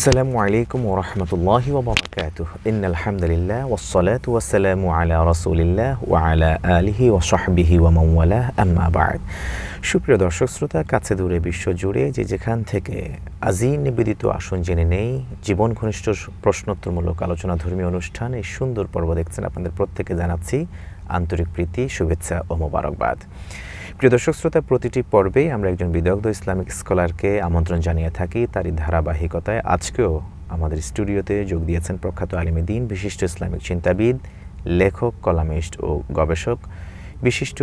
আসসালামু আলাইকুম ওরহমতুল্লাহ ওবরাকাত ইন আলহামদুলিল্লাহ ওসলাত ওয়াসালামু আলা রসুলিল্লাহ ও আলা আলিহি ও সাহবিহি ওয়ামাওয়ালা আম্মা বাদ সুপ্রিয় দর্শক শ্রোতা কাছে দূরে বিশ্ব জুড়ে যে যেখান থেকে আজি নিবেদিত আসন জেনে নেই জীবন ঘনিষ্ঠ প্রশ্নোত্তরমূলক আলোচনা ধর্মীয় অনুষ্ঠান এই সুন্দর পর্ব দেখছেন আপনাদের প্রত্যেকে জানাচ্ছি আন্তরিক প্রীতি শুভেচ্ছা ও মোবারকবাদ প্রিয় দর্শক শ্রোতা প্রতিটি পর্বেই আমরা একজন বিদগ্ধ ইসলামিক স্কলারকে আমন্ত্রণ জানিয়ে থাকি তারই ধারাবাহিকতায় আজকেও আমাদের স্টুডিওতে যোগ দিয়েছেন প্রখ্যাত আলিমে দিন বিশিষ্ট ইসলামিক চিন্তাবিদ লেখক কলামিস্ট ও গবেষক বিশিষ্ট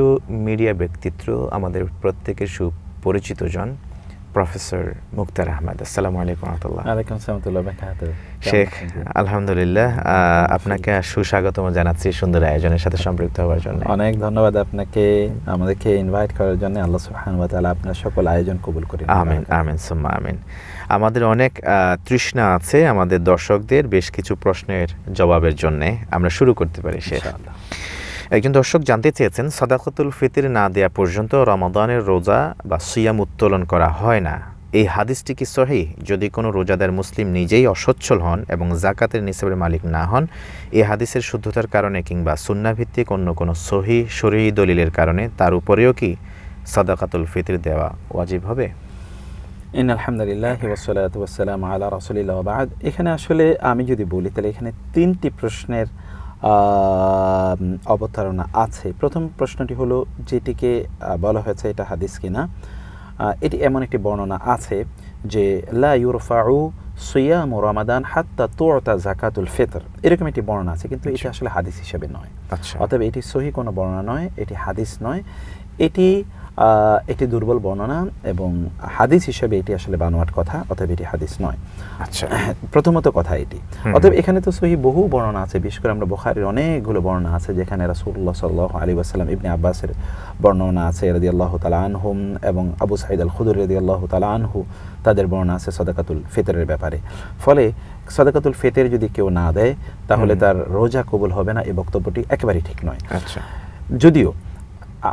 মিডিয়া ব্যক্তিত্ব আমাদের প্রত্যেকের সুপরিচিত জন প্রফেসর মুক্তার আহমদ আসসালামু আলাইকুম রহমতুল্লাহ আলাইকুম আসসালামতুল্লাহ শেখ আলহামদুলিল্লাহ আপনাকে সুস্বাগতম জানাচ্ছি সুন্দর আয়োজনের সাথে সম্পৃক্ত হওয়ার জন্য অনেক ধন্যবাদ আপনাকে আমাদেরকে ইনভাইট করার জন্য আল্লাহ সুবহানাহু ওয়া তাআলা আপনার সকল আয়োজন কবুল করে আমিন আমিন সুম্মা আমিন আমাদের অনেক তৃষ্ণা আছে আমাদের দর্শকদের বেশ কিছু প্রশ্নের জবাবের জন্য আমরা শুরু করতে পারি শেখ ইনশাআল্লাহ একজন দর্শক জানতে চেয়েছেন সাদাকতুল ফিতির না দেয়া পর্যন্ত রমাদানের রোজা বা সিয়াম উত্তোলন করা হয় না এই হাদিসটি কি সহি যদি কোনো রোজাদার মুসলিম নিজেই অসচ্ছল হন এবং জাকাতের নিসাবের মালিক না হন এই হাদিসের শুদ্ধতার কারণে কিংবা সুন্নাভিত্তিক অন্য কোনো সহি শরীর দলিলের কারণে তার উপরেও কি সাদাকাতুল ফিতির দেওয়া ওয়াজিব হবে ইন আলহামদুলিল্লাহ ওসলাত ওসালাম আল্লাহ রসুলিল্লাহ এখানে আসলে আমি যদি বলি তাহলে এখানে তিনটি প্রশ্নের অবতারণা আছে প্রথম প্রশ্নটি হলো যেটিকে বলা হয়েছে এটা হাদিস কিনা এটি এমন একটি বর্ণনা আছে যে লা ইউরফাউ সুয়াম রমাদান হাত্তা তোরতা জাকাতুল ফেতর এরকম একটি বর্ণনা আছে কিন্তু এটি আচ্ছা। আসলে হাদিস হিসেবে নয় আচ্ছা। অতএব এটি সহি কোনো বর্ণনা নয় এটি হাদিস নয় এটি এটি দুর্বল বর্ণনা এবং হাদিস হিসেবে এটি আসলে বানোয়াট কথা অতএব এটি হাদিস নয় আচ্ছা প্রথমত কথা এটি অতএব এখানে তো সহি বহু বর্ণনা আছে বিশেষ করে আমরা বোখারির অনেকগুলো বর্ণনা আছে যেখানে রাসুল্লাহ সাল্লাহ আলী আসসালাম ইবনে আব্বাসের বর্ণনা আছে রদি আল্লাহ তালা আনহুম এবং আবু সাইদ আল খুদুর রদি আল্লাহ তালা আনহু তাদের বর্ণনা আছে সদাকাতুল ফিতরের ব্যাপারে ফলে সদাকাতুল ফেতের যদি কেউ না দেয় তাহলে তার রোজা কবুল হবে না এই বক্তব্যটি একেবারেই ঠিক নয় আচ্ছা যদিও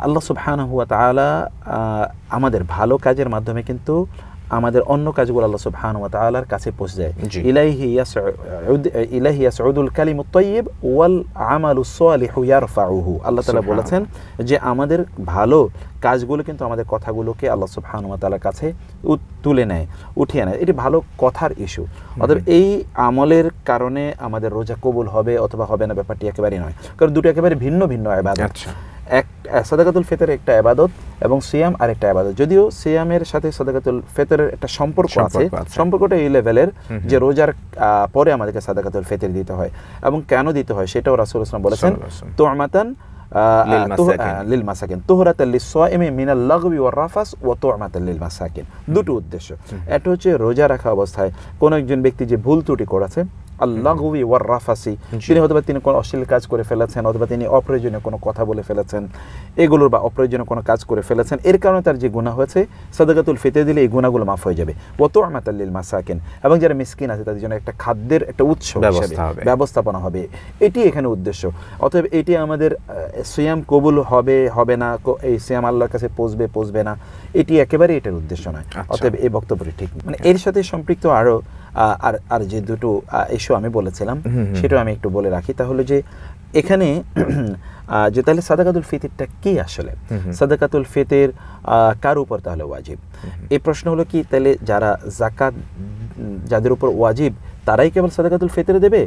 আল্লাহ সুবহান হুয়া তালা আমাদের ভালো কাজের মাধ্যমে কিন্তু আমাদের অন্য কাজগুলো আল্লাহ সুবহান ওয়া তাআলার কাছে পৌঁছে যায় ইলাইহি ইয়াসউদ ইলাইহি ইয়াসউদুল কালিমুত তাইয়্যিব ওয়াল আমালুস সালিহু ইয়ারফাউহু আল্লাহ তালা বলেছেন যে আমাদের ভালো কাজগুলো কিন্তু আমাদের কথাগুলোকে আল্লাহ সুবহান ওয়া তাআলার কাছে তুলে নেয় উঠিয়ে নেয় এটি ভালো কথার ইস্যু অর্থাৎ এই আমলের কারণে আমাদের রোজা কবুল হবে অথবা হবে না ব্যাপারটি একেবারেই নয় কারণ দুটো একেবারে ভিন্ন ভিন্ন আবাদত আচ্ছা এক সাদাকাতুল ফেতের একটা আবাদত এবং সিয়াম আর একটা আবাদত যদিও সিয়ামের সাথে সাদাকাতুল ফেতরের একটা সম্পর্ক আছে সম্পর্কটা এই লেভেলের যে রোজার পরে আমাদেরকে সাদাকাতুল ফেতের দিতে হয় এবং কেন দিতে হয় সেটাও রাসুল ইসলাম বলেছেন তো আমাতান লিল মাসাকিন মিনাল লাগবি ওয়া রাফাস ওয়া লিল মাসাকিন দুটো উদ্দেশ্য এটা হচ্ছে রোজা রাখা অবস্থায় কোন একজন ব্যক্তি যে ভুল ত্রুটি করেছে আল্লাহবি ওয়ার রাফাসি তিনি হয়তো তিনি কোনো অশ্লীল কাজ করে ফেলেছেন অথবা তিনি অপ্রয়োজনীয় কোনো কথা বলে ফেলেছেন এগুলোর বা অপ্রয়োজনীয় কোনো কাজ করে ফেলেছেন এর কারণে তার যে গুণা হয়েছে সাদাকাতুল ফিতে দিলে এই গুণাগুলো মাফ হয়ে যাবে আমাতাল্লিল মাসাকিন এবং যারা মিসকিন আছে তাদের জন্য একটা খাদ্যের একটা উৎস ব্যবস্থাপনা হবে এটি এখানে উদ্দেশ্য অতএব এটি আমাদের সিয়াম কবুল হবে হবে না এই সিয়াম আল্লাহর কাছে পৌঁছবে পৌঁছবে না এটি একেবারে এটার উদ্দেশ্য নয় আচ্ছা। অতএব এই বক্তব্যটি ঠিক মানে এর সাথে সম্পৃক্ত আরও আর আর যে দুটো ইস্যু আমি বলেছিলাম সেটাও আমি একটু বলে রাখি তাহলে যে এখানে যে তাহলে সাদাকাতুল ফিতিরটা কি আসলে সাদাকাতুল ফিতির কার উপর তাহলে ওয়াজিব এই প্রশ্ন হলো কি তাহলে যারা জাকাত যাদের উপর ওয়াজিব তারাই কেবল সাদাকাতুল ফেতের দেবে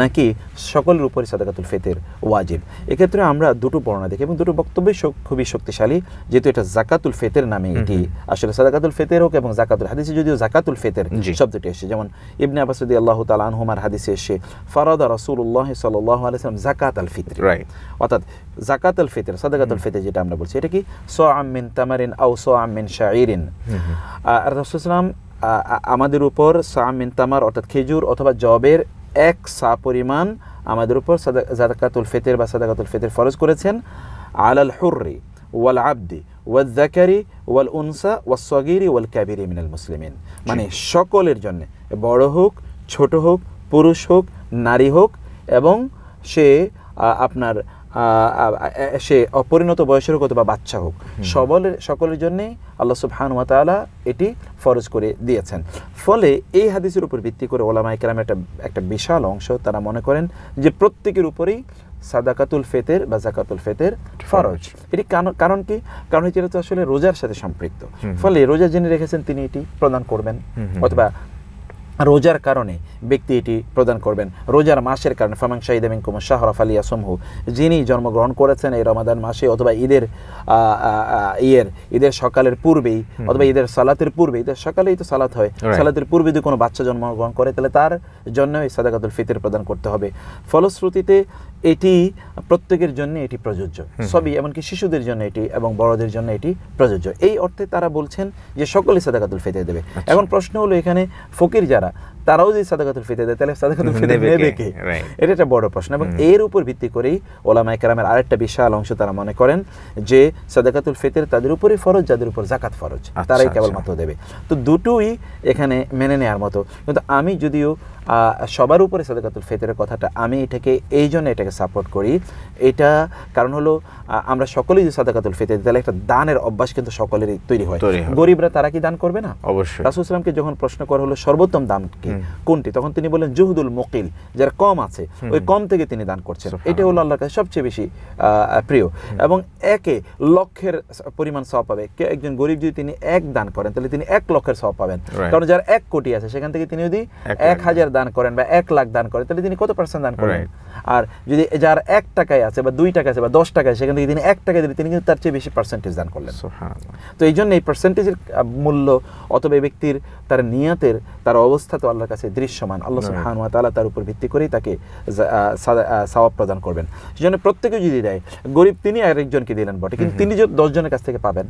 নাকি সকলের উপরে সাদাকাতুল ফেতের ওয়াজিব এক্ষেত্রে আমরা দুটো বর্ণনা দেখি এবং দুটো বক্তব্যই খুবই শক্তিশালী যেহেতু এটা জাকাতুল ফেতের নামে এটি আসলে সাদাকাতুল ফেতের হোক এবং জাকাতুল হাদিসে যদিও জাকাতুল ফেতের শব্দটি এসে যেমন ইবনে আবাসুদি আল্লাহ তালা আনহুমার হাদিসে এসে ফারাদা রসুল্লাহ সাল্লাহ আলাইসালাম জাকাত আল ফিতর অর্থাৎ জাকাত আল ফিতর সাদাকাত আল ফিতর যেটা আমরা বলছি এটা কি সো আমিন তামারিন আউ সো আমিন শাহরিন রসুলাম আমাদের উপর সামিন তামার অর্থাৎ খেজুর অথবা জবের এক সা পরিমাণ আমাদের উপর জাদাকাতুল ফেতের বা সাদাকাতুল ফেতের ফরজ করেছেন আলাল হুর্রি ওয়াল আব্দি ওয়াল জাকারি ওয়াল উনসা সগিরি ওয়াল কাবিরি মিনাল মুসলিমিন মানে সকলের জন্য বড় হোক ছোট হোক পুরুষ হোক নারী হোক এবং সে আপনার সে অপরিণত বয়সের হোক অথবা বাচ্চা হোক সবলের সকলের জন্যেই আল্লাহ হান তালা এটি ফরজ করে দিয়েছেন ফলে এই হাদিসের উপর ভিত্তি করে ওলামা ইকরামের একটা একটা বিশাল অংশ তারা মনে করেন যে প্রত্যেকের উপরেই সাদাকাতুল ফেতের বা জাকাতুল ফেতের ফরজ এটি কারণ কি কারণ এটা আসলে রোজার সাথে সম্পৃক্ত ফলে রোজা যিনি রেখেছেন তিনি এটি প্রদান করবেন অথবা রোজার কারণে ব্যক্তি এটি প্রদান করবেন রোজার মাসের কারণে ফামাং শাহিদ এবং কুমার শাহরফ আলিয়া সমহু যিনি জন্মগ্রহণ করেছেন এই রমাদান মাসে অথবা ঈদের ইয়ের ঈদের সকালের পূর্বেই অথবা ঈদের সালাতের পূর্বে ঈদের সকালেই তো সালাত হয় সালাতের পূর্বে যদি কোনো বাচ্চা জন্মগ্রহণ করে তাহলে তার জন্য এই সাদাকাতুল ফিতির প্রদান করতে হবে ফলশ্রুতিতে এটি প্রত্যেকের জন্য এটি প্রযোজ্য সবই এমনকি শিশুদের জন্য এটি এবং বড়দের জন্য এটি প্রযোজ্য এই অর্থে তারা বলছেন যে সকলেই সাদাকাতুল ফিতে দেবে আচ্ছা। এখন প্রশ্ন হলো এখানে ফকির যারা cara. তারাও যে সাদাকাতুল ফিতর দেয় তাহলে সাদাকাতুল ফিতর নেবে কে এটা একটা বড় প্রশ্ন এবং এর উপর ভিত্তি করেই ওলামা একরামের আরেকটা বিশাল অংশ তারা মনে করেন যে সাদাকাতুল ফিতর তাদের উপরই ফরজ যাদের উপর জাকাত ফরজ আচ্ছা, তারাই আচ্ছা। কেবলমাত্র দেবে তো দুটোই এখানে মেনে নেওয়ার মতো কিন্তু আমি যদিও সবার উপরে সাদাকাতুল ফেতরের কথাটা আমি এটাকে এই জন্য এটাকে সাপোর্ট করি এটা কারণ হলো আমরা সকলেই যদি সাদাকাতুল ফেতর তাহলে একটা দানের অভ্যাস কিন্তু সকলেরই তৈরি হয় গরিবরা তারা কি দান করবে না অবশ্যই রাসুল ইসলামকে যখন প্রশ্ন করা হলো সর্বোত্তম দান কি কোনটি তখন তিনি বলেন জুহুদুল মকিল যার কম আছে ওই কম থেকে তিনি দান করছেন এটা হলো আল্লাহ কাছে সবচেয়ে বেশি প্রিয় এবং একে লক্ষের পরিমাণ সব পাবে একজন গরিব যদি তিনি এক দান করেন তাহলে তিনি এক লক্ষের সব পাবেন কারণ যার এক কোটি আছে সেখান থেকে তিনি যদি এক হাজার দান করেন বা এক লাখ দান করেন তাহলে তিনি কত পার্সেন্ট দান করেন আর যদি যার এক টাকায় আছে বা দুই টাকা আছে বা দশ টাকা সেখান থেকে তিনি এক টাকা দিলে তিনি কিন্তু তার চেয়ে বেশি পার্সেন্টেজ দান করলেন তো এই জন্য এই পার্সেন্টেজের মূল্য অথবা ব্যক্তির তার নিয়াতের তার অবস্থা তো আল্লাহ আল্লাহর কাছে দৃশ্যমান আল্লাহ সুহান তালা তার উপর ভিত্তি করেই তাকে সবাব প্রদান করবেন সেই জন্য প্রত্যেকে যদি দেয় গরিব তিনি আরেকজনকে দিলেন বটে কিন্তু তিনি যদি দশজনের কাছ থেকে পাবেন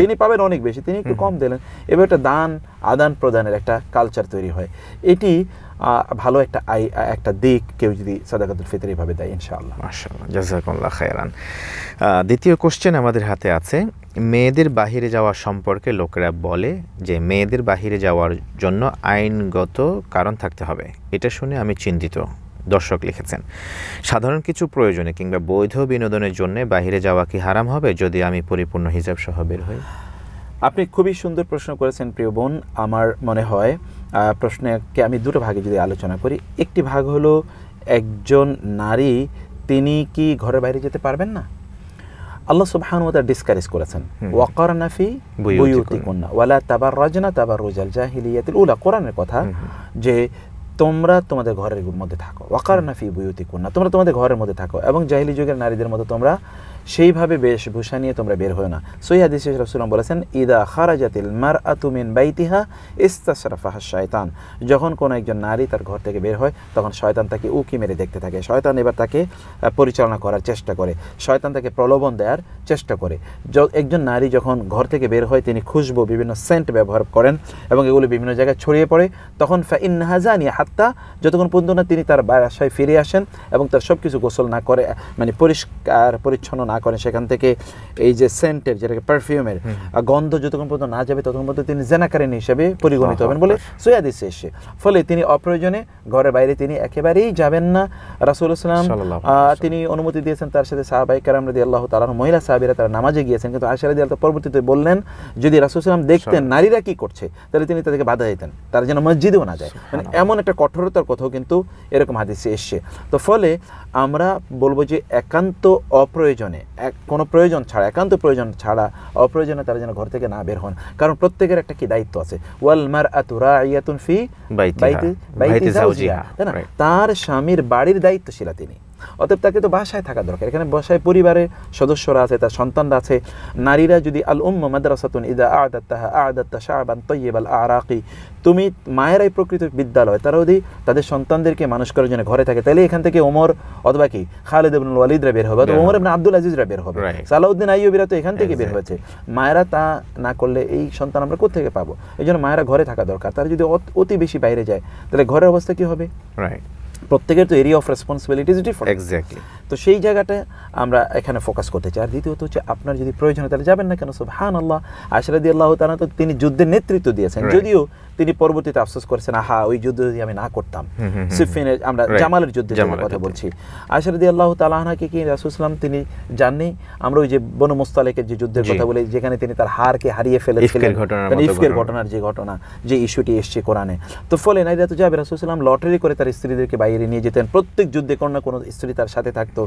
তিনি পাবেন অনেক বেশি তিনি একটু কম দিলেন এবার একটা দান আদান প্রদানের একটা কালচার তৈরি হয় এটি ভালো একটা আই একটা দিক কেউ যদি সাদাকাতুল ফিতর এইভাবে দেয় ইনশাআল্লাহ মাশাআল্লাহ জাজাকুল্লাহ খায়রান দ্বিতীয় কোশ্চেন আমাদের হাতে আছে মেয়েদের বাহিরে যাওয়া সম্পর্কে লোকেরা বলে যে মেয়েদের বাহিরে যাওয়ার জন্য আইনগত কারণ থাকতে হবে এটা শুনে আমি চিন্তিত দর্শক লিখেছেন সাধারণ কিছু প্রয়োজনে কিংবা বৈধ বিনোদনের জন্য বাহিরে যাওয়া কি হারাম হবে যদি আমি পরিপূর্ণ হিসাব সহ বের হই আপনি খুবই সুন্দর প্রশ্ন করেছেন প্রিয় বোন আমার মনে হয় প্রশ্নকে আমি দুটো ভাগে যদি আলোচনা করি একটি ভাগ হলো একজন নারী তিনি কি ঘরের বাইরে যেতে পারবেন না আল্লাহ সুবহান ওয়া তাআলা ডিসকারেজ করেছেন ওয়াকারনা ফি বুয়ুতিকুন্না ওয়ালা তাবাররাজনা তাবাররুজাল জাহিলিয়াতিল উলা কোরআনের কথা যে তোমরা তোমাদের ঘরের মধ্যে থাকো ওয়াকারনা ফি বুয়ুতিকুন্না তোমরা তোমাদের ঘরের মধ্যে থাকো এবং জাহিলি যুগের নারীদের মতো তোমরা সেইভাবে বেশভূষা নিয়ে তোমরা বের হয়েও না সই হাদিসে রসুলাম বলেছেন ইদা খারাজাতিল মার আতুমিন বাইতিহা ইস্তাশরাফাহা শয়তান যখন কোনো একজন নারী তার ঘর থেকে বের হয় তখন শয়তান তাকে উকি মেরে দেখতে থাকে শয়তান এবার তাকে পরিচালনা করার চেষ্টা করে শয়তান তাকে প্রলোভন দেওয়ার চেষ্টা করে একজন নারী যখন ঘর থেকে বের হয় তিনি খুশবু বিভিন্ন সেন্ট ব্যবহার করেন এবং এগুলো বিভিন্ন জায়গায় ছড়িয়ে পড়ে তখন ফাইনহাজানি হাত্তা যতক্ষণ পর্যন্ত না তিনি তার বাসায় ফিরে আসেন এবং তার সব কিছু গোসল না করে মানে পরিষ্কার পরিচ্ছন্ন না না করেন সেখান থেকে এই যে সেন্টের যেটাকে পারফিউমের গন্ধ যতক্ষণ পর্যন্ত না যাবে ততক্ষণ পর্যন্ত তিনি জেনাকারিনী হিসেবে পরিগণিত হবেন বলে সৈয়াদ এসে ফলে তিনি অপ্রয়োজনে ঘরের বাইরে তিনি একেবারেই যাবেন না রাসুল ইসলাম তিনি অনুমতি দিয়েছেন তার সাথে সাহাবাই কারাম রাজি আল্লাহ তালার মহিলা সাহাবিরা তারা নামাজে গিয়েছেন কিন্তু আশা রাজি আল্লাহ পরবর্তীতে বললেন যদি রাসুল ইসলাম দেখতেন আচ্ছা। নারীরা কি করছে তাহলে তিনি তাদেরকে বাধা দিতেন তারা যেন মসজিদেও না যায় মানে এমন একটা কঠোরতার কথাও কিন্তু এরকম হাদিসে এসছে তো ফলে আমরা বলবো যে একান্ত অপ্রয়োজনে এক কোনো প্রয়োজন ছাড়া একান্ত প্রয়োজন ছাড়া অপ্রয়োজনে তারা যেন ঘর থেকে না বের হন কারণ প্রত্যেকের একটা কি দায়িত্ব আছে ওয়াল মার আতুরা ইয়াতুন ফি তাই না তার স্বামীর বাড়ির দায়িত্বশীলা তিনি অতএব তাকে তো বাসায় থাকা দরকার এখানে বাসায় পরিবারে সদস্যরা আছে তার সন্তানরা আছে নারীরা যদি আল উম মাদ্রাসাতুন ইদা আদাত্তাহা আদাত্তা শাহবান আল আরাকি তুমি মায়েরাই প্রকৃত বিদ্যালয় তারা যদি তাদের সন্তানদেরকে মানুষ করার জন্য ঘরে থাকে তাহলে এখান থেকে ওমর অথবা কি খালেদ ইবনুল ওয়ালিদরা বের হবে ওমর ইবনে আব্দুল আজিজরা বের হবে সালাউদ্দিন আইয়ুবিরা তো এখান থেকে বের হয়েছে মায়েরা তা না করলে এই সন্তান আমরা কোথেকে পাবো এই জন্য মায়েরা ঘরে থাকা দরকার তারা যদি অতি বেশি বাইরে যায় তাহলে ঘরের অবস্থা কি হবে রাইট প্রত্যেকের তো area of responsibilities different exactly তো সেই জায়গাটা আমরা এখানে ফোকাস করতে চাই আর দ্বিতীয়ত হচ্ছে আপনার যদি প্রয়োজন হয় তাহলে যাবেন না কেন হান আল্লাহ আশরাদি আল্লাহ তারা তো তিনি যুদ্ধের নেতৃত্ব দিয়েছেন যদিও তিনি পরবর্তীতে আফসোস করেছেন আহা ওই যুদ্ধ যদি আমি না করতাম সিফিনের আমরা জামালের যুদ্ধের কথা বলছি আশারদি আল্লাহ তালাহাকে কি রাসুসলাম তিনি জাননি আমরা ওই যে বনু মোস্তালেকের যে যুদ্ধের কথা বলি যেখানে তিনি তার হারকে হারিয়ে ফেলেছিলেন ইফকের ঘটনার যে ঘটনা যে ইস্যুটি এসছে কোরআনে তো ফলে নাইদা তো যাবে রাসুসলাম লটারি করে তার স্ত্রীদেরকে বাইরে নিয়ে যেতেন প্রত্যেক যুদ্ধে কোনো না কোনো স্ত্রী তার সাথে থাকতো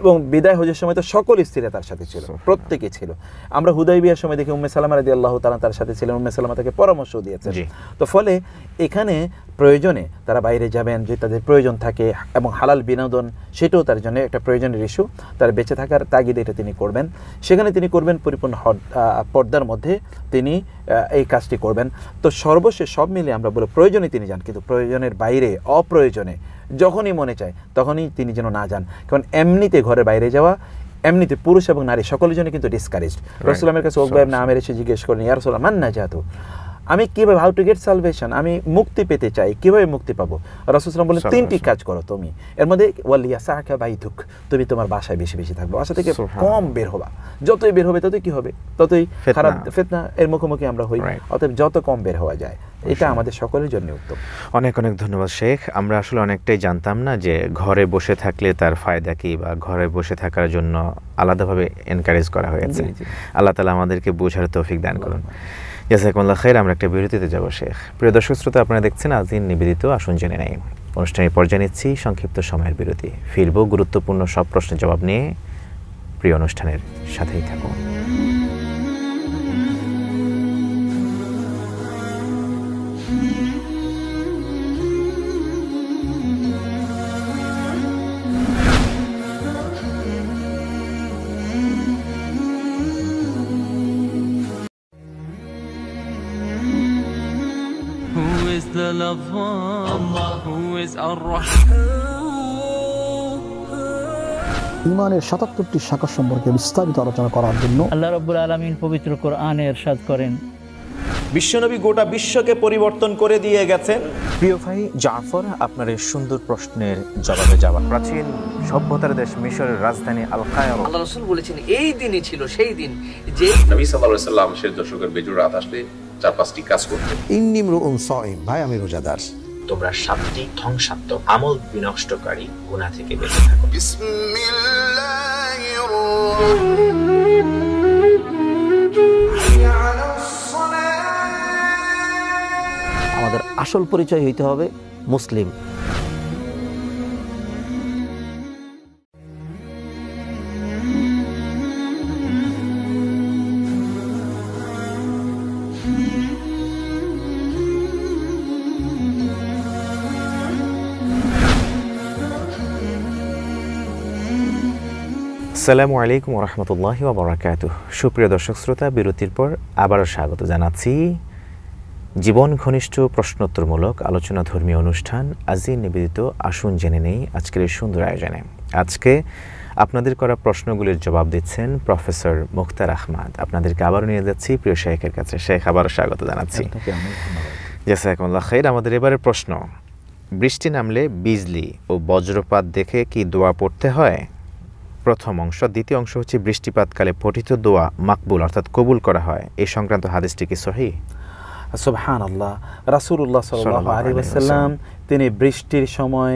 এবং বিদায় হজের সময় তো সকল স্ত্রী তার সাথে ছিল প্রত্যেকে ছিল আমরা হুদাই বিয়ার সময় দেখি উম্মে সালাম রাজি আল্লাহ তালা তার সাথে ছিলেন উম্মে সালামা তাকে পরামর্শ দিয়েছেন তো ফলে এখানে প্রয়োজনে তারা বাইরে যাবেন যে তাদের প্রয়োজন থাকে এবং হালাল বিনোদন সেটাও তার জন্য একটা প্রয়োজনের ইস্যু তার বেঁচে থাকার তাগিদে এটা তিনি করবেন সেখানে তিনি করবেন পরিপূর্ণ পর্দার মধ্যে তিনি এই কাজটি করবেন তো সর্বশেষ সব মিলে আমরা বলে প্রয়োজনে তিনি যান কিন্তু প্রয়োজনের বাইরে অপ্রয়োজনে যখনই মনে চায় তখনই তিনি যেন না যান কারণ এমনিতে ঘরের বাইরে যাওয়া এমনিতে পুরুষ এবং নারী সকলের জন্য কিন্তু ডিসকারেজড রসুলামের কাছে ওকবাইব না আমের এসে জিজ্ঞেস করেন ইয়ারসুল্লাহ মান না যাতো আমি কীভাবে হাউ টু গেট সালভেশন আমি মুক্তি পেতে চাই কীভাবে মুক্তি পাবো রসুলাম বলে তিনটি কাজ করো তুমি এর মধ্যে ওয়ালিয়া সাহাকা বাই ধুক তুমি তোমার বাসায় বেশি বেশি থাকবে বাসা থেকে কম বের হবা যতই বের হবে ততই কি হবে ততই খারাপ ফেতনা এর মুখোমুখি আমরা হই অতএব যত কম বের হওয়া যায় এটা আমাদের সকলের জন্য উত্তম অনেক অনেক ধন্যবাদ শেখ আমরা আসলে অনেকটাই জানতাম না যে ঘরে বসে থাকলে তার ফায়দা কি বা ঘরে বসে থাকার জন্য আলাদাভাবে এনকারেজ করা হয়েছে আল্লাহ তালা আমাদেরকে বোঝার তৌফিক দান করুন ইয়াসাকুমুল্লাহ আমরা একটা বিরতিতে যাব শেখ প্রিয় দর্শক শ্রোতা আপনারা দেখছেন আজিন নিবেদিত আসুন জেনে নেই অনুষ্ঠানের পর্যায়ে নিচ্ছি সংক্ষিপ্ত সময়ের বিরতি ফিরব গুরুত্বপূর্ণ সব প্রশ্নের জবাব নিয়ে প্রিয় অনুষ্ঠানের সাথেই থাকুন of one Allah. ইমানের সাতাত্তরটি শাখা সম্পর্কে বিস্তারিত আলোচনা করার জন্য আল্লাহ রব্বুল আলমিন পবিত্র কোরআনে এরশাদ করেন বিশ্বনবী গোটা বিশ্বকে পরিবর্তন করে দিয়ে গেছেন প্রিয় ভাই জাফর আপনার এই সুন্দর প্রশ্নের জবাবে যাওয়া প্রাচীন সভ্যতার দেশ মিশরের রাজধানী আল কায়রো আল্লাহ রসুল বলেছেন এই দিনই ছিল সেই দিন যে নবী সাল্লাল্লাহু আলাইহি সাল্লাম শেষ দশকের বেজুর রাত আসলে চার পাঁচটি কাজ করতে রুম ভাই আমি রোজাদার তোমরা সাতটি ধ্বংসাত্মক আমল বিনষ্টকারী গুণা থেকে বেঁচে থাকো আমাদের আসল পরিচয় হইতে হবে মুসলিম আসসালামু আলাইকুম রহমতুল্লাহ বাবরাকাত সুপ্রিয় দর্শক শ্রোতা বিরতির পর আবারও স্বাগত জানাচ্ছি জীবন ঘনিষ্ঠ প্রশ্নোত্তরমূলক আলোচনা ধর্মীয় অনুষ্ঠান আজই নিবেদিত আসুন জেনে নেই আজকের এই সুন্দর আয়োজনে আজকে আপনাদের করা প্রশ্নগুলির জবাব দিচ্ছেন প্রফেসর মুখতার আহমাদ আপনাদেরকে আবারও নিয়ে যাচ্ছি প্রিয় শেখের কাছে শেখ আবারও স্বাগত জানাচ্ছি জাসাকুল্লাহ খাই আমাদের এবারে প্রশ্ন বৃষ্টি নামলে বিজলি ও বজ্রপাত দেখে কি দোয়া পড়তে হয় প্রথম অংশ দ্বিতীয় অংশ হচ্ছে বৃষ্টিপাতকালে পঠিত দোয়া মাকবুল অর্থাৎ কবুল করা হয় এই সংক্রান্ত হাদিসটি কি সহি সোহান আল্লাহ রাসুল্লাহ সাল তিনি বৃষ্টির সময়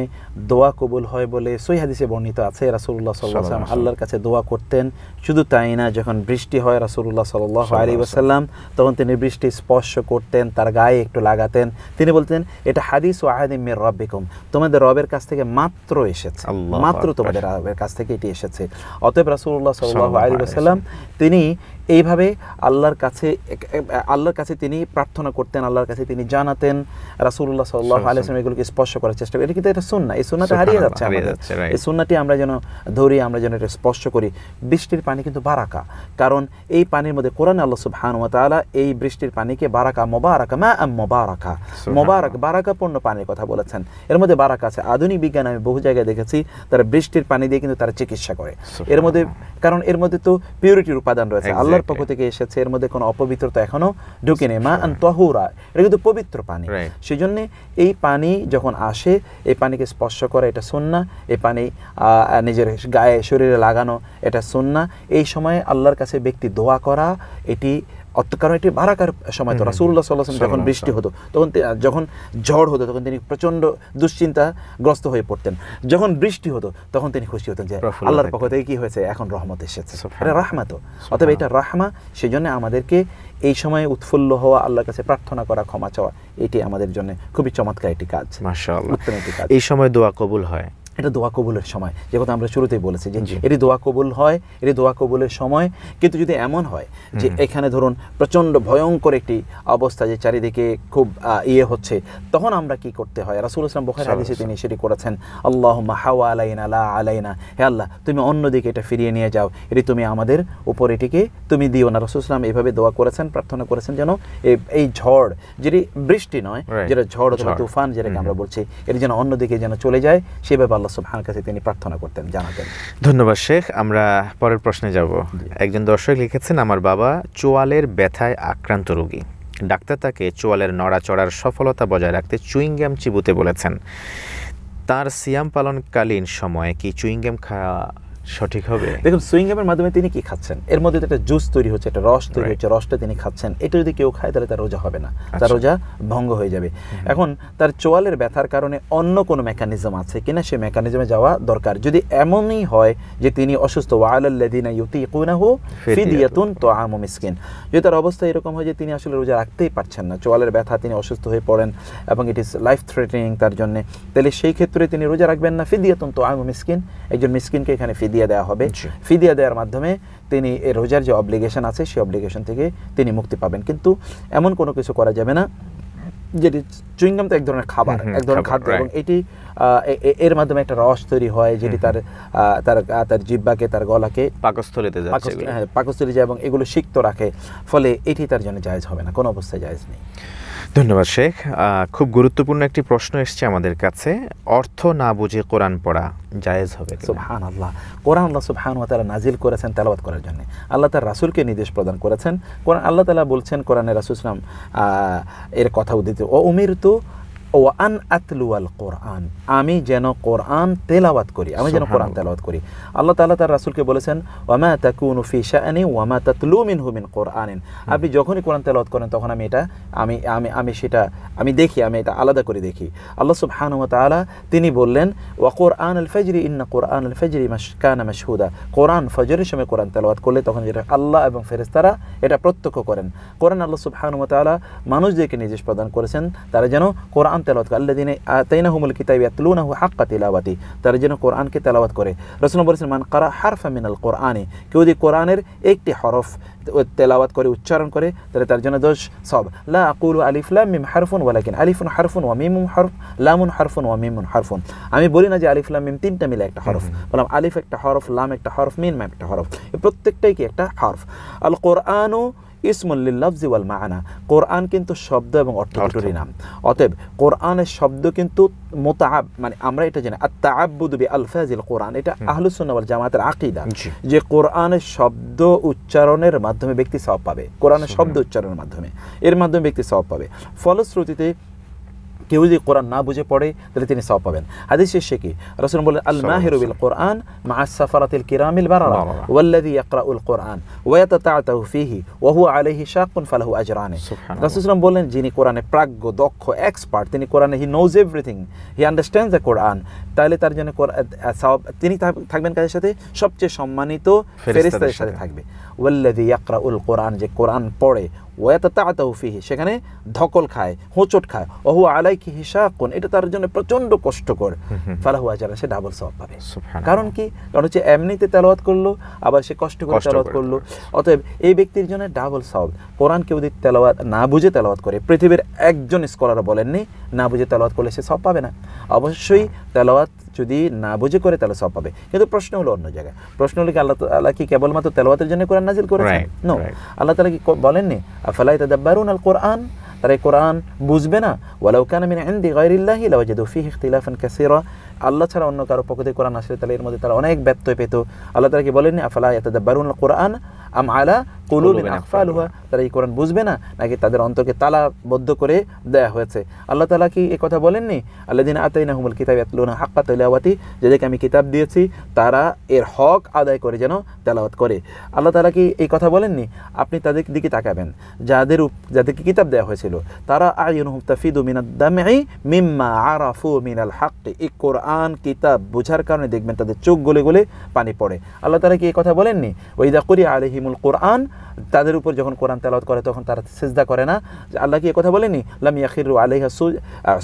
দোয়া কবুল হয় বলে সই হাদিসে বর্ণিত আছে রাসুল্লাহ সাল্লাম আল্লাহর কাছে দোয়া করতেন শুধু তাই না যখন বৃষ্টি হয় রাসুল্লাহ সাল আলী আসাল্লাম তখন তিনি বৃষ্টি স্পর্শ করতেন তার গায়ে একটু লাগাতেন তিনি বলতেন এটা হাদিস ও মির রব্বিকম তোমাদের রবের কাছ থেকে মাত্র এসেছে মাত্র তোমাদের রবের কাছ থেকে এটি এসেছে অতএব রাসুল্লাহ সাল্লাহ আলী আসাল্লাম তিনি এইভাবে আল্লাহর কাছে আল্লাহর কাছে তিনি প্রার্থনা করতেন আল্লাহর কাছে তিনি জানাতেন রাসুল্লাহ সাল্লাহ আলিয়াম এগুলোকে স্পর্শ করার চেষ্টা করি এটা কিন্তু এটা সুন্না এই সুন্নাটা হারিয়ে যাচ্ছে এই সুন্নাটি আমরা যেন ধরি আমরা যেন এটা স্পর্শ করি বৃষ্টির পানি কিন্তু বারাকা কারণ এই পানির মধ্যে কোরআন আল্লাহ সুবহানুয়া তালা এই বৃষ্টির পানিকে বারাকা মোবারাকা মা আম মোবারাকা মোবারাক বারাকাপূর্ণ পানির কথা বলেছেন এর মধ্যে বারাকা আছে আধুনিক বিজ্ঞান আমি বহু জায়গায় দেখেছি তারা বৃষ্টির পানি দিয়ে কিন্তু তারা চিকিৎসা করে এর মধ্যে কারণ এর মধ্যে তো পিউরিটির উপাদান রয়েছে আল্লাহ আল্লাহর পক্ষ থেকে এসেছে এর মধ্যে কোনো অপবিত্রতা এখনো ঢুকেনি মা আন তহুরা এটা কিন্তু পবিত্র পানি সেই জন্য এই পানি যখন আসে এই পানিকে স্পর্শ করা এটা সুন্না এই পানি নিজের গায়ে শরীরে লাগানো এটা সুন্না এই সময়ে আল্লাহর কাছে ব্যক্তি দোয়া করা এটি কারণ বারাকার সময় তো রাসুল্লাহ সাল্লাহ যখন বৃষ্টি হতো তখন যখন ঝড় হতো তখন তিনি প্রচণ্ড দুশ্চিন্তাগ্রস্ত হয়ে পড়তেন যখন বৃষ্টি হতো তখন তিনি খুশি হতেন যে আল্লাহর পক্ষ থেকে কী হয়েছে এখন রহমত এসেছে এটা রাহমা তো অতএব এটা রাহমা সেই জন্য আমাদেরকে এই সময়ে উৎফুল্ল হওয়া আল্লাহর কাছে প্রার্থনা করা ক্ষমা চাওয়া এটি আমাদের জন্য খুবই চমৎকার একটি কাজ এই সময় দোয়া কবুল হয় এটা দোয়া কবুলের সময় যে কথা আমরা শুরুতেই বলেছি যে এটি দোয়া কবুল হয় এটি দোয়া কবুলের সময় কিন্তু যদি এমন হয় যে এখানে ধরুন প্রচণ্ড ভয়ঙ্কর একটি অবস্থা যে চারিদিকে খুব ইয়ে হচ্ছে তখন আমরা কি করতে হয় রাসুল ইসলাম বোখার হাদিসে তিনি সেটি করেছেন আল্লাহ হাওয়া আলাইনা লা আলাইনা হে আল্লাহ তুমি অন্যদিকে এটা ফিরিয়ে নিয়ে যাও এটি তুমি আমাদের উপর এটিকে তুমি দিও না রাসুল ইসলাম এভাবে দোয়া করেছেন প্রার্থনা করেছেন যেন এই ঝড় যেটি বৃষ্টি নয় যেটা ঝড় অথবা তুফান যেটাকে আমরা বলছি এটি যেন অন্যদিকে যেন চলে যায় সেভাবে আল্লাহ সুবহানের কাছে তিনি প্রার্থনা করতেন জানাতেন ধন্যবাদ শেখ আমরা পরের প্রশ্নে যাব একজন দর্শক লিখেছেন আমার বাবা চোয়ালের ব্যথায় আক্রান্ত রোগী ডাক্তার তাকে চোয়ালের নড়াচড়ার সফলতা বজায় রাখতে চুইংগাম চিবুতে বলেছেন তার সিয়াম পালনকালীন সময়ে কি চুইংগাম খাওয়া সঠিক হবে দেখুন সুইং গামের মাধ্যমে তিনি কি খাচ্ছেন এর মধ্যে তো একটা জুস তৈরি হচ্ছে একটা রস তৈরি হচ্ছে রসটা তিনি খাচ্ছেন এটা যদি কেউ খায় তাহলে তার রোজা হবে না তার আচ্ছা। রোজা ভঙ্গ হয়ে যাবে এখন তার চোয়ালের ব্যথার কারণে অন্য কোনো মেকানিজম আছে কিনা সেই মেকানিজমে যাওয়া দরকার যদি এমনই হয় যে তিনি অসুস্থ ওয়ালাল্লাদিনা ইউতিকুনাহু ফিদিয়াতুন তাআমু মিসকিন যদি তার অবস্থা এরকম হয় যে তিনি আসলে রোজা রাখতেই পারছেন না চোয়ালের ব্যথা তিনি অসুস্থ হয়ে পড়েন এবং ইট ইজ লাইফ থ্রেটেনিং তার জন্য তাহলে সেই ক্ষেত্রে তিনি রোজা রাখবেন না ফিদিয়াতুন তাআমু মিসকিন একজন মিসকিনকে এখানে ফিদি ফিদিয়া দেওয়া হবে ফিদিয়া দেওয়ার মাধ্যমে তিনি রোজার যে অব্লিগেশন আছে সেই অব্লিগেশন থেকে তিনি মুক্তি পাবেন কিন্তু এমন কোনো কিছু করা যাবে না যেটি চুইংগাম তো এক ধরনের খাবার এক ধরনের খাদ্য এবং এটি এর মাধ্যমে একটা রস তৈরি হয় যেটি তার তার তার জিব্বাকে তার গলাকে পাকস্থলিতে পাকস্থলি হ্যাঁ, যায় এবং এগুলো সিক্ত রাখে ফলে এটি তার জন্য জায়জ হবে না কোনো অবস্থায় জায়জ নেই ধন্যবাদ শেখ খুব গুরুত্বপূর্ণ একটি প্রশ্ন এসছে আমাদের কাছে অর্থ না বুঝে কোরআন পড়া জায়েজ হবে সুবহান আল্লাহ কোরআন আল্লাহ সুবহান ওয়া তাআলা নাজিল করেছেন তেলাবাদ করার জন্য আল্লাহ তার রাসুলকে নির্দেশ প্রদান করেছেন কোরআন আল্লাহ তালা বলছেন কোরআনে রাসুল ইসলাম এর কথা উদ্দিত ও উমির তো ও আন আতলুয়াল কোরআন আমি যেন কোরআন তেলাওয়াত করি আমি যেন কোরআন তেলাওয়াত করি আল্লাহ তালা তার রাসুলকে বলেছেন ওয়ামা তাকুনু ফি শাআনি ওয়ামা তাতলু মিনহু হুমিন কোরআনিন আপনি যখনই কোরআন তেলাওয়াত করেন তখন আমি এটা আমি আমি আমি সেটা আমি দেখি আমি এটা আলাদা করে দেখি আল্লাহ সুবহানাহু ওয়া তিনি বললেন ওয়া কোরআন আল ফজরি ইন্না কোরআন আল ফজরি কানা মাশহুদা কোরআন ফজরের সময় কোরআন তেলাওয়াত করলে তখন যেটা আল্লাহ এবং ফেরেস্তারা এটা প্রত্যক্ষ করেন কোরআন আল্লাহ সুবহানাহু ওয়া মানুষদেরকে নির্দেশ প্রদান করেছেন তারা যেন কোরআন তেলাওয়াত করে আল্লাদিন আতাইনাহুমুল কিতাব ইয়াতলুনাহু হাক্কা তিলাওয়াতি তারা যেন কোরআনকে তেলাওয়াত করে রসুল বলেছেন মান কারা হারফা মিনাল কোরআনে কেউ যদি কোরআনের একটি হরফ তেলাওয়াত করে উচ্চারণ করে তাহলে তার জন্য দোষ সব লা আকুল আলিফলাম মিম হারফুন ওয়ালাকিন আলিফুন হারফুন ওয়া মিমুন হারফ লামুন হারফুন ওয়া মিমুন হারফুন আমি বলি না যে আলিফলাম মিম তিনটা মিলে একটা হরফ বললাম আলিফ একটা হরফ লাম একটা হরফ মিম একটা হরফ প্রত্যেকটাই কি একটা হরফ আল কোরআনও ইসমুল্লিল্লাফজি ওয়াল মাহানা কোরআন কিন্তু শব্দ এবং অর্থ দুটোরই নাম অতএব কোরআনের শব্দ কিন্তু মোতাব মানে আমরা এটা জানি আত্মা আব্বুদবি আলফাজিল কোরআন এটা আহলুসুন্নওয়াল জামাতের আকিদা যে কোরআনের শব্দ উচ্চারণের মাধ্যমে ব্যক্তি সব পাবে কোরআনের শব্দ উচ্চারণের মাধ্যমে এর মাধ্যমে ব্যক্তি সব পাবে ফলশ্রুতিতে কেউ যদি কোরআন না বুঝে পড়ে তাহলে তিনি সব পাবেন হাদিস শেষে কি রসুল বলেন আল মাহিরুবিল কোরআন মা সাফারাতিল কিরামিল বারারা ওয়াল্লাযী ইয়াকরাউল কোরআন ওয়া ইয়াতাতাআতাহু ফীহি ওয়া হুয়া আলাইহি শাকুন ফালাহু আজরান রাসূল বলেন যিনি কোরআনে প্রাজ্ঞ দক্ষ এক্সপার্ট তিনি কোরআনে he knows everything he understands the Quran তাহলে তার জন্য তিনি থাকবেন কাদের সাথে সবচেয়ে সম্মানিত ফেরেস্তাদের সাথে থাকবে ইয়াকরা উল কোরআন যে কোরআন পড়ে ওয়াত তা সেখানে ধকল খায় হোঁচট খায় ওহু আলাই কি হিসাব কোন এটা তার জন্য প্রচণ্ড কষ্টকর ফালাহু আজারা সে ডাবল সব পাবে কারণ কি কারণ হচ্ছে এমনিতে তেলাওয়াত করলো আবার সে কষ্ট করে তেলাওয়াত করলো অতএব এই ব্যক্তির জন্য ডাবল সব কোরআন কেউ যদি তেলাওয়াত না বুঝে তেলাওয়াত করে পৃথিবীর একজন স্কলার বলেননি না বুঝে তেলাওয়াত করলে সে সব পাবে না অবশ্যই তেলাওয়াত যদি না বুঝে করে তাহলে সব পাবে কিন্তু প্রশ্ন হলো অন্য জায়গায় প্রশ্ন হলো কি আল্লাহ আল্লাহ কি কেবলমাত্র তেলাওয়াতের জন্য কোরআন নাজিল করেছেন নো আল্লাহ তালা কি বলেননি আফালাই তাদের বারুন আল কোরআন তারা কোরআন বুঝবে না ওয়ালাউ কেন মিন ইনদি গায়রিল্লাহি লাওয়াজাদু ফীহি ইখতিলাফান আল্লাহ ছাড়া অন্য কারো পক্ষ কোরআন আসলে তাহলে এর মধ্যে তারা অনেক ব্যত্যয় পেত আল্লাহ তারা কি বলেননি আফালাই তাদের বারুন আল কোরআন আম আলা কলুবিন আকফাল হুয়া তারা এই কোরআন বুঝবে না নাকি তাদের অন্তরকে তালাবদ্ধ করে দেয়া হয়েছে আল্লাহ তালা কি এ কথা বলেননি আল্লাহ দিন আতাই নাহমুল কিতাব আতলুনা হাক্কা তৈলাওয়াতি যাদেরকে আমি কিতাব দিয়েছি তারা এর হক আদায় করে যেন তেলাওয়াত করে আল্লাহ তালা কি এই কথা বলেননি আপনি তাদের দিকে তাকাবেন যাদের যাদেরকে কিতাব দেওয়া হয়েছিল তারা আয়ুন মিনাদ মিনাদ্দামি মিম্মা আরাফু মিনাল হাক এই কোরআন কিতাব বোঝার কারণে দেখবেন তাদের চোখ গলে গলে পানি পড়ে আল্লাহ তালা কি এই কথা বলেননি ওইদা করি আলহিমুল কোরআন তাদের উপর যখন কোরআন তেলাওয়াত করে তখন তারা সেজদা করে না যে আল্লাহ কি কথা বলেনি লাম ইয়াখিরু আলাইহা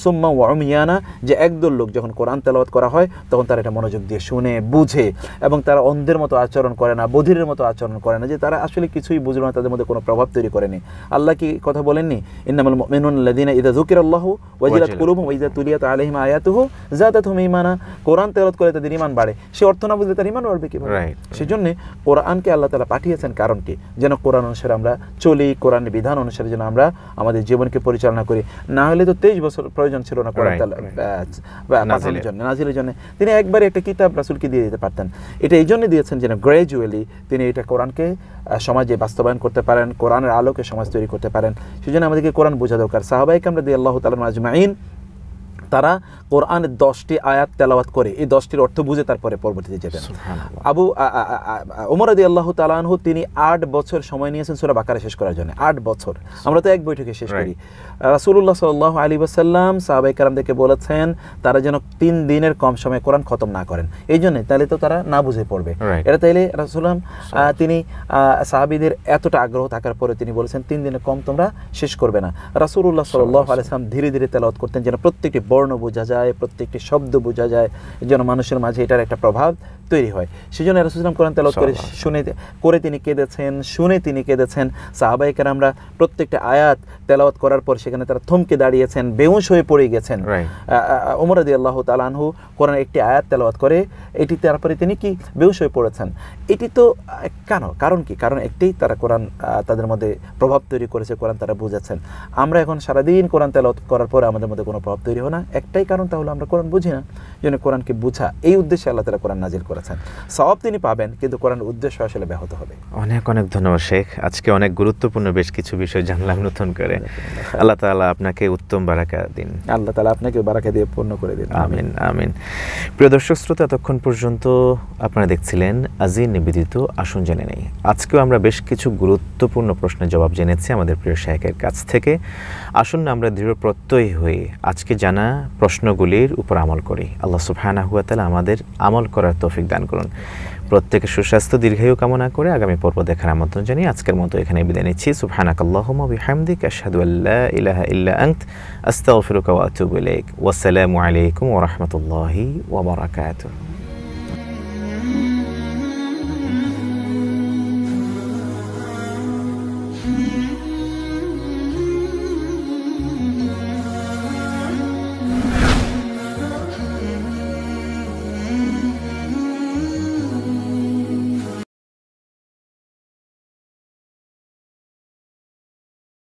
সুম্মা ওয়ামিয়ানা যে একদল লোক যখন কোরআন তেলাওয়াত করা হয় তখন তারা এটা মনোযোগ দিয়ে শুনে বুঝে এবং তারা অন্ধের মতো আচরণ করে না বধিরের মতো আচরণ করে না যে তারা আসলে কিছুই বুঝলো না তাদের মধ্যে কোনো প্রভাব তৈরি করেনি আল্লাহ কি কথা বলেননি ইন্নামুল মিনুল্লাদিনা ইদা জুকির আল্লাহ ওয়াজিলাত কুলুবুম ওয়া তুলিয়াত আলাইহিম আয়াতুহু জাদাতহুম ঈমানা কোরআন তেলাওয়াত করে তাদের ঈমান বাড়ে সে অর্থ না বুঝলে তার ঈমান বাড়বে কি কিভাবে সেজন্য কোরআনকে আল্লাহ তাআলা পাঠিয়েছেন কারণ কি যেন কোরআন অনুসারে আমরা চলি কোরআন বিধান অনুসারে যেন আমরা আমাদের জীবনকে পরিচালনা করি না হলে তো তেইশ বছর প্রয়োজন ছিল না জন্য নাজিলের জন্য তিনি একবারে একটা কিতাব রাসুলকে দিয়ে দিতে পারতেন এটা এই জন্য দিয়েছেন যেন গ্র্যাজুয়ালি তিনি এটা কোরআনকে সমাজে বাস্তবায়ন করতে পারেন কোরআনের আলোকে সমাজ তৈরি করতে পারেন সেই জন্য আমাদেরকে কোরআন বোঝা দরকার সাহাবাইকে আমরা দিয়ে আল্লাহ তালা মাজমাইন তারা কোরআনের দশটি আয়াত তেলাওয়াত করে এই দশটির অর্থ বুঝে তারপরে পরবর্তীতে যেতেন আবু ওমর আদি আল্লাহ তালানহু তিনি আট বছর সময় নিয়েছেন সুরা বাকারে শেষ করার জন্য আট বছর আমরা তো এক বৈঠকে শেষ করি রাসুল্লাহ সাল আলী বাসাল্লাম সাহাবাই কালামদেরকে বলেছেন তারা যেন তিন দিনের কম সময়ে কোরআন খতম না করেন এই জন্য তাহলে তো তারা না বুঝে পড়বে এটা তাইলে রাসুল্লাম তিনি সাহাবিদের এতটা আগ্রহ থাকার পরে তিনি বলেছেন তিন দিনের কম তোমরা শেষ করবে না রাসুল্লাহ সাল্লাহ আলিয়াল্লাম ধীরে ধীরে তেলাওয়াত করতেন যেন প্রত্যেকটি বর্ণ বোঝা যায় যায় প্রত্যেকটি শব্দ বোঝা যায় যেন মানুষের মাঝে এটার একটা প্রভাব তৈরি হয় সেই জন্য রসুলাম কোরআন তেলত করে শুনে করে তিনি কেঁদেছেন শুনে তিনি কেঁদেছেন সাহাবাহিকের আমরা প্রত্যেকটা আয়াত তেলাওয়াত করার পর সেখানে তারা থমকে দাঁড়িয়েছেন বেহুশ হয়ে পড়ে গেছেন ওমরাদি আল্লাহ তালানহু কোরআন একটি আয়াত তেলাওয়াত করে এটি তারপরে তিনি কি বেহুশ হয়ে পড়েছেন এটি তো কেন কারণ কি কারণ একটিই তারা কোরআন তাদের মধ্যে প্রভাব তৈরি করেছে কোরআন তারা বুঝেছেন আমরা এখন সারাদিন কোরআন তেলাওয়াত করার পরে আমাদের মধ্যে কোনো প্রভাব তৈরি হয় না একটাই কারণ তাহলে আমরা কোরআন বুঝি না জন্য কোরআনকে বুঝা এই উদ্দেশ্যে আল্লাহ তালা কোরআন নাজিল করেছেন সব তিনি পাবেন কিন্তু কোরআন উদ্দেশ্য আসলে ব্যাহত হবে অনেক অনেক ধন্যবাদ শেখ আজকে অনেক গুরুত্বপূর্ণ বেশ কিছু বিষয় জানলাম নতুন করে আল্লাহ তালা আপনাকে উত্তম বারাকা দিন আল্লাহ তালা আপনাকে বারাকা দিয়ে পূর্ণ করে দিন আমিন আমিন প্রিয় দর্শক শ্রোতা এতক্ষণ পর্যন্ত আপনারা দেখছিলেন আজি নিবেদিত আসুন জেনে নেই আজকেও আমরা বেশ কিছু গুরুত্বপূর্ণ প্রশ্নের জবাব জেনেছি আমাদের প্রিয় শেখের কাছ থেকে আসুন আমরা দৃঢ় প্রত্যয়ী হয়ে আজকে জানা প্রশ্নগুলির উপর আমল করি আল্লাহ সুফহানা হুয়া তালা আমাদের আমল করার তৌফিক দান করুন প্রত্যেকে সুস্বাস্থ্য দীর্ঘায়ু কামনা করে আগামী পর্ব দেখার আমন্ত্রণ জানিয়ে আজকের মতো এখানে বিদায় নিচ্ছি সুবহানাকাল্লাহুম্মা বিহামদিক আশহাদু ওয়া আসসালামু আলাইকুম ওরহমতুল্লাহ